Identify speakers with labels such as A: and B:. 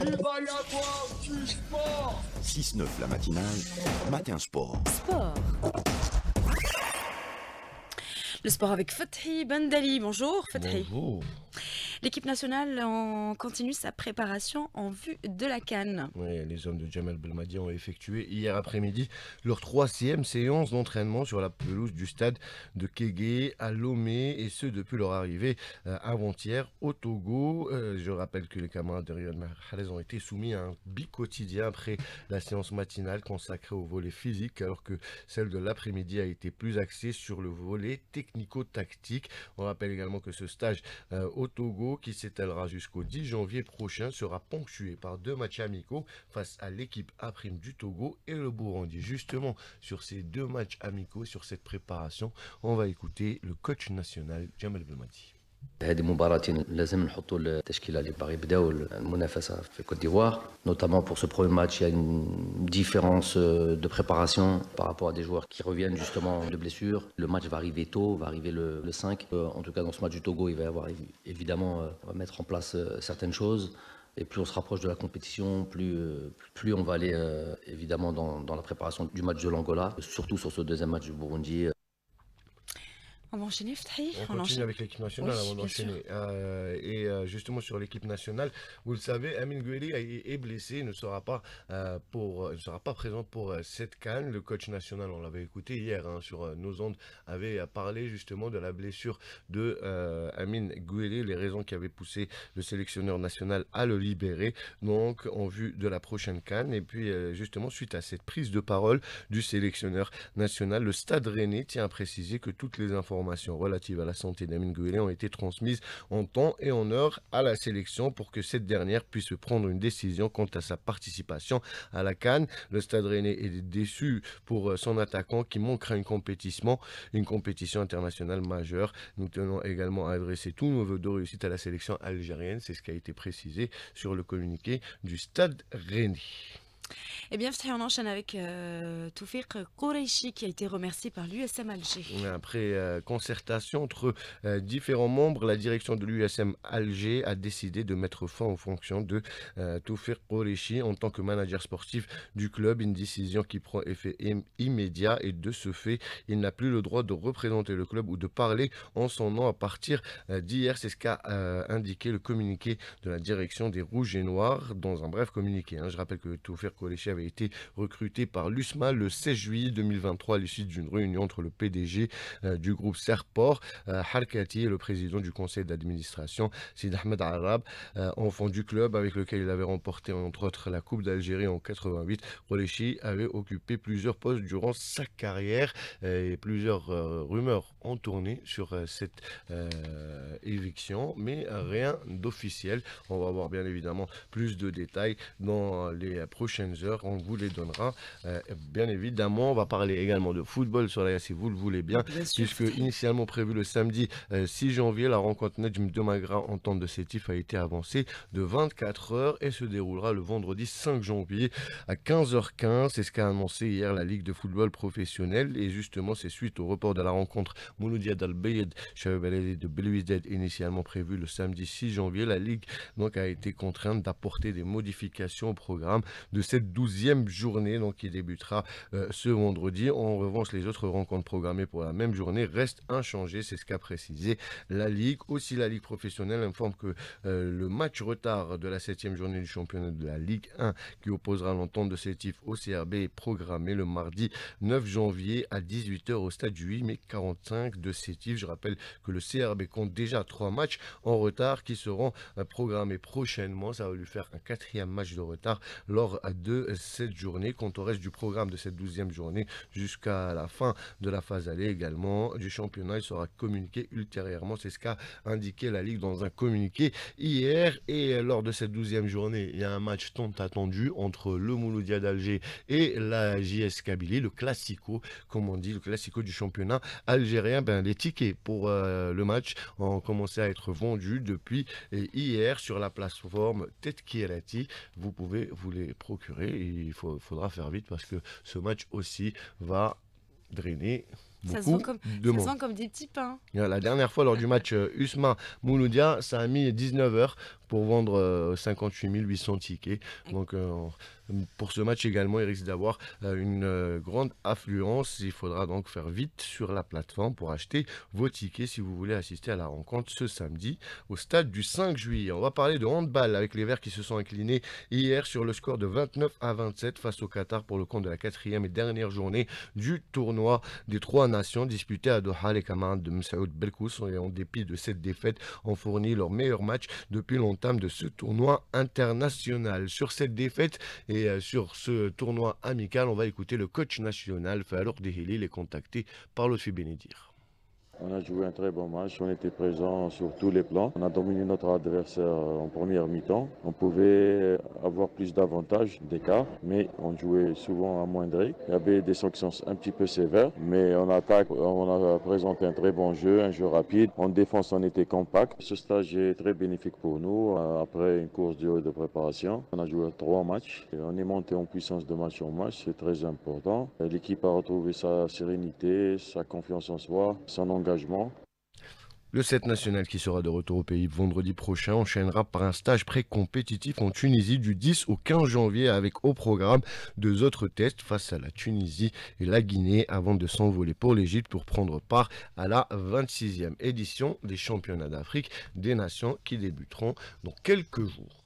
A: Il sport 6-9 la matinale, matin sport. Sport. Le sport avec Fathi Bandali. Bonjour Fathi. Bonjour. L'équipe nationale continue sa préparation en vue de la Cannes. les hommes de Jamal Belmadi ont effectué hier après-midi leur troisième séance d'entraînement sur la pelouse du stade de Kégué à Lomé, et ce depuis leur arrivée euh, avant-hier au Togo. Euh, je rappelle que les camarades de Riyad Mahrez ont été soumis à un bi-quotidien après la séance matinale consacrée au volet physique, alors que celle de l'après-midi a été plus axée sur le volet technico-tactique. On rappelle également que ce stage euh, au Togo qui s'étalera jusqu'au 10 janvier prochain, sera ponctué par deux matchs amicaux face à l'équipe A' du Togo et le Burundi. Justement, sur ces deux matchs amicaux, sur cette préparation, on va écouter le coach national Jamel Belmadi. هذه مباراتين لازم نحطوا التشكيله اللي باغي يبداو المنافسه في كوت ديفوار notamment pour ce premier match il y a une différence de préparation par rapport à des joueurs qui reviennent justement de blessure le match va arriver tôt va arriver le, 5 euh, en tout cas dans ce match du Togo il va y avoir évidemment euh, on va mettre en place euh, certaines choses et plus on se rapproche de la compétition, plus, plus on va aller évidemment dans, la préparation du match de l'Angola, surtout sur ce deuxième match du Burundi. On va enchaîner, On, continue avec l'équipe nationale avant d'enchaîner. Euh, et euh, justement sur l'équipe nationale, vous le savez, Amin Gouéli est blessé, ne sera pas euh, pour, ne sera pas présent pour cette canne. Le coach national, on l'avait écouté hier hein, sur nos ondes, avait parlé justement de la blessure de Amin les raisons qui avaient poussé le sélectionneur national à le libérer, donc en vue de la prochaine canne. Et puis justement suite à cette prise de parole du sélectionneur national, le Stade Rennais tient à préciser que toutes les informations informations relatives à la santé d'Amin goélé ont été transmises en temps et en heure à la sélection pour que cette dernière puisse prendre une décision quant à sa participation à la Cannes. Le Stade Rennais est déçu pour euh, son attaquant qui manquera une compétition, une compétition internationale majeure. Nous tenons également à adresser tous nos voeux de réussite à la sélection algérienne. C'est ce qui a été précisé sur le communiqué du Stade Rennais. Et eh bien, on enchaîne avec euh, Toufik qui a été remercié par l'USM Alger. Après euh, concertation entre euh, différents membres, la direction de l'USM Alger a décidé de mettre fin aux fonctions de euh, Toufik Kourichi en tant que manager sportif du club. Une décision qui prend effet immédiat et de ce fait, il n'a plus le droit de représenter le club ou de parler en son nom à partir d'hier. C'est ce qu'a indiqué le communiqué de la direction des Rouges et Noirs dans un bref communiqué. Hein. Je rappelle que Toufik Kolechi avait été recruté par l'USMA le 16 juillet 2023 à l'issue d'une réunion entre le PDG euh, du groupe Serport, Harkati, euh, et le président du conseil d'administration, Sid Ahmed Arab, euh, enfant du club avec lequel il avait remporté entre autres la Coupe d'Algérie en 88. Kolechi avait occupé plusieurs postes durant sa carrière et plusieurs rumeurs ont tourné sur cette éviction, mais rien d'officiel. On va voir bien évidemment plus de détails dans les prochaines on vous les donnera. Euh, bien évidemment, on va parler également de football sur la si vous le voulez bien, puisque initialement prévu le samedi 6 euh, janvier, la rencontre Najm Demagra en tente de Sétif a été avancée de 24 heures et se déroulera le vendredi 5 janvier à 15h15. C'est ce qu'a annoncé hier la Ligue de football professionnel Et justement, c'est suite au report de la rencontre Mouloudia Dalbeyed, de Belouizdad, initialement prévu le samedi 6 janvier. La Ligue donc, a été contrainte d'apporter des modifications au programme de cette 12 e journée donc, qui débutera euh, ce vendredi. En revanche, les autres rencontres programmées pour la même journée restent inchangées. C'est ce qu'a précisé la Ligue. Aussi, la Ligue professionnelle informe que euh, le match retard de la 7 septième journée du championnat de la Ligue 1 qui opposera l'entente de Sétif au CRB est programmé le mardi 9 janvier à 18h au stade du 8 mai 45 de Sétif. Je rappelle que le CRB compte déjà trois matchs en retard qui seront euh, programmés prochainement. Ça va lui faire un quatrième match de retard lors de de cette journée. Quant au reste du programme de cette douzième journée, jusqu'à la fin de la phase aller également du championnat, il sera communiqué ultérieurement. C'est ce qu'a indiqué la Ligue dans un communiqué hier. Et lors de cette douzième journée, il y a un match tant attendu entre le Mouloudia d'Alger et la JS Kabylie, le classico, comme on dit, le classico du championnat algérien. Ben, les tickets pour euh, le match ont commencé à être vendus depuis euh, hier sur la plateforme Tête Vous pouvez vous les procurer il faudra faire vite parce que ce match aussi va drainer ça comme, ça comme, des petits pains. Hein. Euh, la dernière fois, lors du match euh, Usma Mouloudia, ça a mis 19 heures pour vendre 58 euh, 800 tickets. Donc, pour ce match également, il risque d'avoir euh, une euh, grande affluence. Il faudra donc faire vite sur la plateforme pour acheter vos tickets si vous voulez assister à la rencontre ce samedi au stade du 5 juillet. On va parler de handball avec les Verts qui se sont inclinés hier sur le score de 29 à 27 face au Qatar pour le compte de la quatrième et dernière journée du tournoi des trois nations disputé à Doha. Les camarades de Moussaoud Belkous, en dépit de cette défaite, ont fourni leur meilleur match depuis l'entame de ce tournoi international. Sur cette défaite et euh, sur ce tournoi amical, on va écouter le coach national, Farouk Dehili, les contacter par sub Fibénédir. On a joué un très bon match, on était présent sur tous les plans. On a dominé notre adversaire en première mi-temps. On pouvait avoir plus d'avantages, d'écart, mais on jouait souvent à rythme. Il y avait des sanctions un petit peu sévères, mais en attaque, on a présenté un très bon jeu, un jeu rapide. En défense, on était compact. Ce stage est très bénéfique pour nous. Euh, après une course de de préparation, on a joué trois matchs. Et on est monté en puissance de match en match, c'est très important. L'équipe a retrouvé sa sérénité, sa confiance en soi, son engagement le 7 national qui sera de retour au pays vendredi prochain enchaînera par un stage pré-compétitif en Tunisie du 10 au 15 janvier avec au programme deux autres tests face à la Tunisie et la Guinée avant de s'envoler pour l'Égypte pour prendre part à la 26e édition des championnats d'Afrique des nations qui débuteront dans quelques jours.